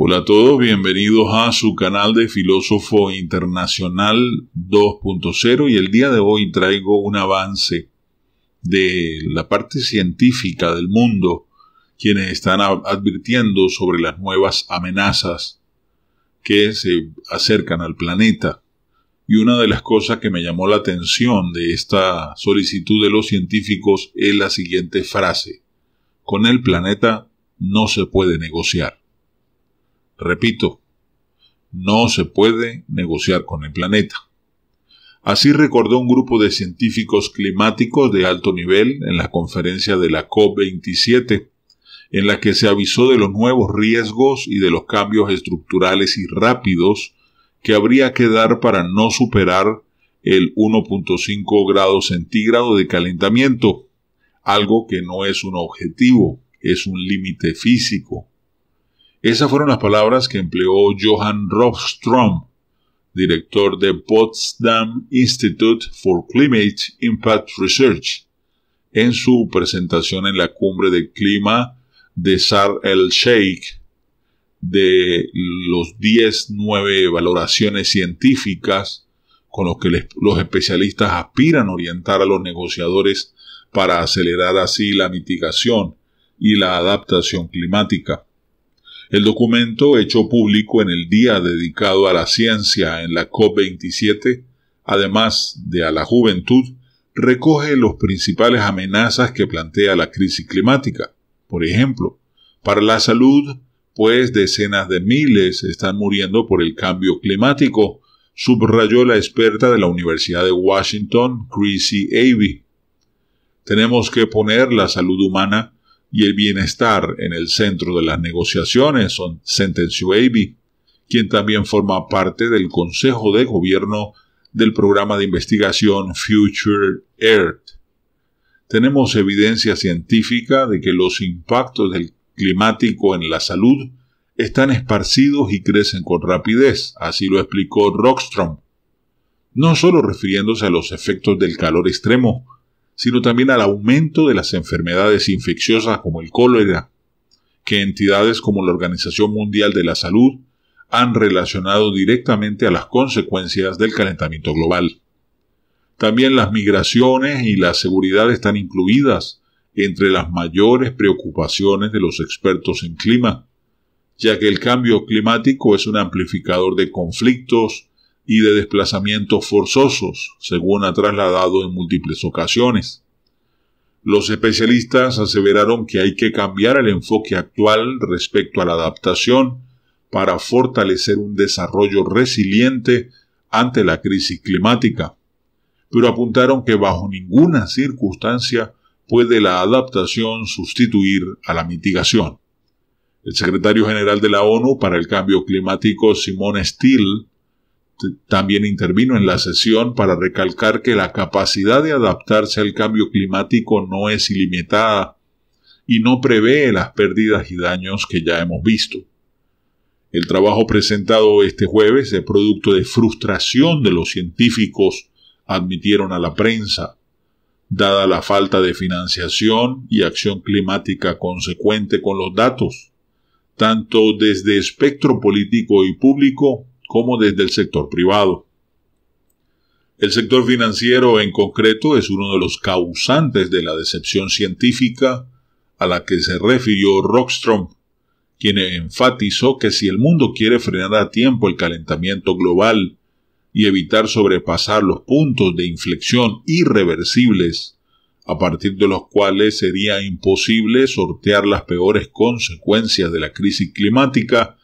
Hola a todos, bienvenidos a su canal de Filósofo Internacional 2.0 y el día de hoy traigo un avance de la parte científica del mundo, quienes están advirtiendo sobre las nuevas amenazas que se acercan al planeta. Y una de las cosas que me llamó la atención de esta solicitud de los científicos es la siguiente frase. Con el planeta no se puede negociar. Repito, no se puede negociar con el planeta. Así recordó un grupo de científicos climáticos de alto nivel en la conferencia de la COP27, en la que se avisó de los nuevos riesgos y de los cambios estructurales y rápidos que habría que dar para no superar el 1.5 grados centígrado de calentamiento, algo que no es un objetivo, es un límite físico, esas fueron las palabras que empleó Johan Rostrom, director de Potsdam Institute for Climate Impact Research, en su presentación en la cumbre de clima de Sar el Sheikh de los 10 valoraciones científicas con los que los especialistas aspiran a orientar a los negociadores para acelerar así la mitigación y la adaptación climática. El documento, hecho público en el día dedicado a la ciencia en la COP27, además de a la juventud, recoge las principales amenazas que plantea la crisis climática. Por ejemplo, para la salud, pues decenas de miles están muriendo por el cambio climático, subrayó la experta de la Universidad de Washington, Chrissy Avey. Tenemos que poner la salud humana y el bienestar en el centro de las negociaciones, son sentenció quien también forma parte del Consejo de Gobierno del programa de investigación Future Earth. Tenemos evidencia científica de que los impactos del climático en la salud están esparcidos y crecen con rapidez, así lo explicó Rockstrom, no solo refiriéndose a los efectos del calor extremo, sino también al aumento de las enfermedades infecciosas como el cólera, que entidades como la Organización Mundial de la Salud han relacionado directamente a las consecuencias del calentamiento global. También las migraciones y la seguridad están incluidas entre las mayores preocupaciones de los expertos en clima, ya que el cambio climático es un amplificador de conflictos, y de desplazamientos forzosos, según ha trasladado en múltiples ocasiones. Los especialistas aseveraron que hay que cambiar el enfoque actual respecto a la adaptación para fortalecer un desarrollo resiliente ante la crisis climática, pero apuntaron que bajo ninguna circunstancia puede la adaptación sustituir a la mitigación. El secretario general de la ONU para el Cambio Climático, Simón Steele, también intervino en la sesión para recalcar que la capacidad de adaptarse al cambio climático no es ilimitada y no prevé las pérdidas y daños que ya hemos visto. El trabajo presentado este jueves es producto de frustración de los científicos, admitieron a la prensa, dada la falta de financiación y acción climática consecuente con los datos, tanto desde espectro político y público como desde el sector privado. El sector financiero en concreto es uno de los causantes de la decepción científica a la que se refirió Rockstrom, quien enfatizó que si el mundo quiere frenar a tiempo el calentamiento global y evitar sobrepasar los puntos de inflexión irreversibles, a partir de los cuales sería imposible sortear las peores consecuencias de la crisis climática,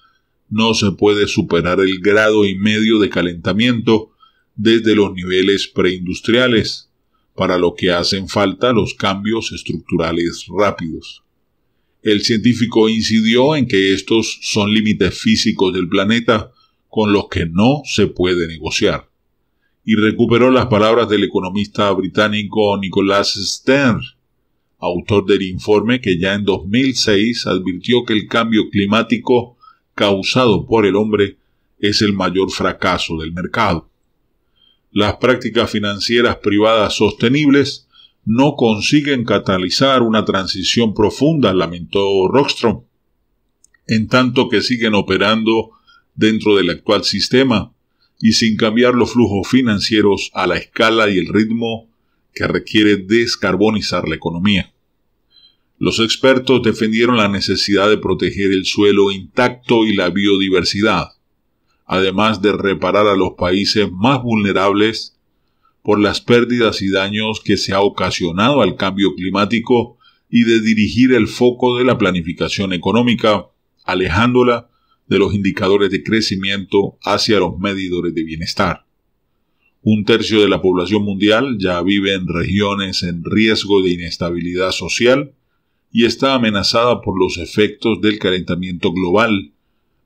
no se puede superar el grado y medio de calentamiento desde los niveles preindustriales, para lo que hacen falta los cambios estructurales rápidos. El científico incidió en que estos son límites físicos del planeta con los que no se puede negociar, y recuperó las palabras del economista británico Nicholas Stern, autor del informe que ya en 2006 advirtió que el cambio climático causado por el hombre es el mayor fracaso del mercado. Las prácticas financieras privadas sostenibles no consiguen catalizar una transición profunda, lamentó Rockstrom, en tanto que siguen operando dentro del actual sistema y sin cambiar los flujos financieros a la escala y el ritmo que requiere descarbonizar la economía. Los expertos defendieron la necesidad de proteger el suelo intacto y la biodiversidad, además de reparar a los países más vulnerables por las pérdidas y daños que se ha ocasionado al cambio climático y de dirigir el foco de la planificación económica, alejándola de los indicadores de crecimiento hacia los medidores de bienestar. Un tercio de la población mundial ya vive en regiones en riesgo de inestabilidad social, y está amenazada por los efectos del calentamiento global.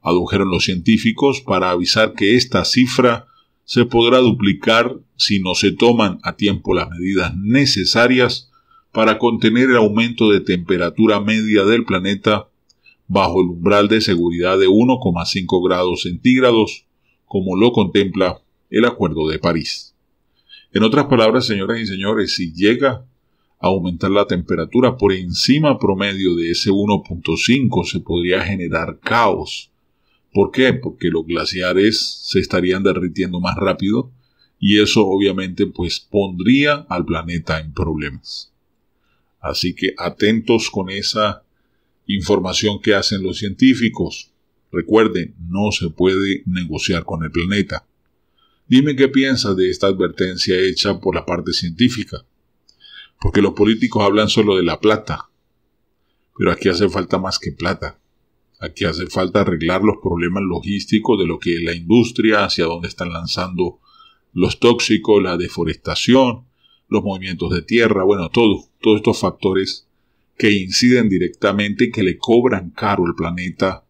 Adujeron los científicos para avisar que esta cifra se podrá duplicar si no se toman a tiempo las medidas necesarias para contener el aumento de temperatura media del planeta bajo el umbral de seguridad de 1,5 grados centígrados, como lo contempla el Acuerdo de París. En otras palabras, señoras y señores, si llega aumentar la temperatura por encima promedio de ese 1.5 se podría generar caos. ¿Por qué? Porque los glaciares se estarían derritiendo más rápido y eso obviamente pues pondría al planeta en problemas. Así que atentos con esa información que hacen los científicos. Recuerden, no se puede negociar con el planeta. Dime qué piensas de esta advertencia hecha por la parte científica. Porque los políticos hablan solo de la plata. Pero aquí hace falta más que plata. Aquí hace falta arreglar los problemas logísticos de lo que es la industria, hacia dónde están lanzando los tóxicos, la deforestación, los movimientos de tierra, bueno, todos, todos estos factores que inciden directamente y que le cobran caro al planeta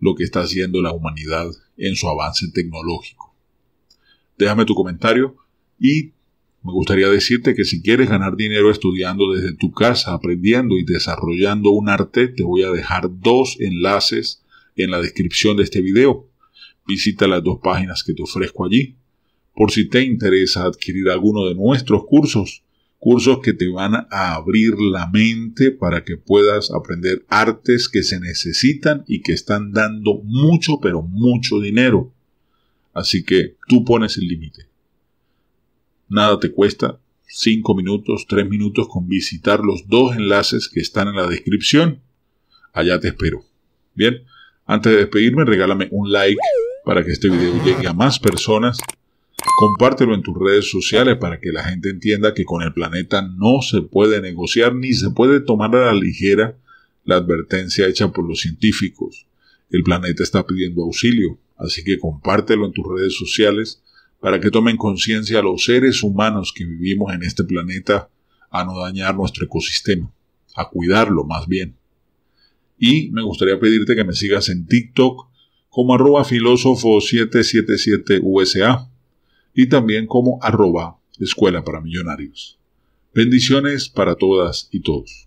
lo que está haciendo la humanidad en su avance tecnológico. Déjame tu comentario y me gustaría decirte que si quieres ganar dinero estudiando desde tu casa, aprendiendo y desarrollando un arte, te voy a dejar dos enlaces en la descripción de este video. Visita las dos páginas que te ofrezco allí. Por si te interesa adquirir alguno de nuestros cursos, cursos que te van a abrir la mente para que puedas aprender artes que se necesitan y que están dando mucho, pero mucho dinero. Así que tú pones el límite. Nada te cuesta 5 minutos, 3 minutos con visitar los dos enlaces que están en la descripción. Allá te espero. Bien, antes de despedirme, regálame un like para que este video llegue a más personas. Compártelo en tus redes sociales para que la gente entienda que con el planeta no se puede negociar ni se puede tomar a la ligera la advertencia hecha por los científicos. El planeta está pidiendo auxilio, así que compártelo en tus redes sociales para que tomen conciencia los seres humanos que vivimos en este planeta a no dañar nuestro ecosistema, a cuidarlo más bien. Y me gustaría pedirte que me sigas en TikTok como arroba filósofo 777 USA y también como arroba escuela para millonarios. Bendiciones para todas y todos.